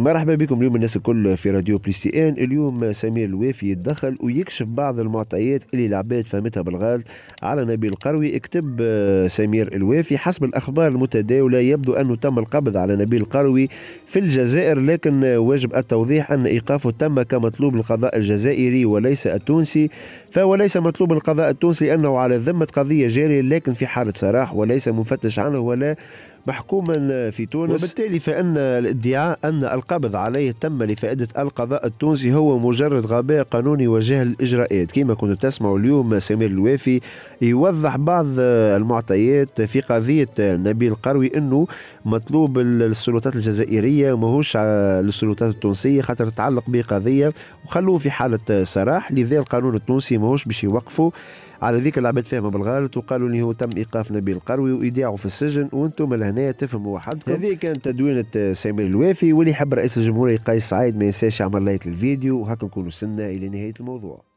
مرحبا بكم اليوم الناس الكل في راديو بليستي ان اليوم سمير الوافي يتدخل ويكشف بعض المعطيات اللي العباد فهمتها بالغلط على نبيل القروي اكتب آه، سمير الوافي حسب الاخبار المتداوله يبدو انه تم القبض على نبيل القروي في الجزائر لكن آه، واجب التوضيح ان ايقافه تم كمطلوب القضاء الجزائري وليس التونسي فوليس مطلوب القضاء التونسي لانه على ذمه قضيه جاريه لكن في حاله صراح وليس مفتش عنه ولا محكوما آه، في تونس وبالتالي فان الادعاء ان القبض عليه تم لفائدة القضاء التونسي هو مجرد غباء قانوني وجهل الإجراءات كما كنت تسمع اليوم سمير الوافي يوضح بعض المعطيات في قضية نبيل قروي أنه مطلوب السلطات الجزائرية ماهوش للسلطات التونسية خاطر تتعلق بقضية وخلوه في حالة سراح لذا القانون التونسي ماهوش باش يوقفوا على ذيك العباد فاهمه بالغلط وقالوا لي هو تم ايقاف نبيل القروي وايداعه في السجن وانتم لهنا تفهموا وحدكم هذه كانت تدوينه سمير الوافي واللي حب رئيس الجمهورية قيس سعيد ما ينساش يعمل لايك للفيديو وهكا نكونوا وصلنا إلى نهاية الموضوع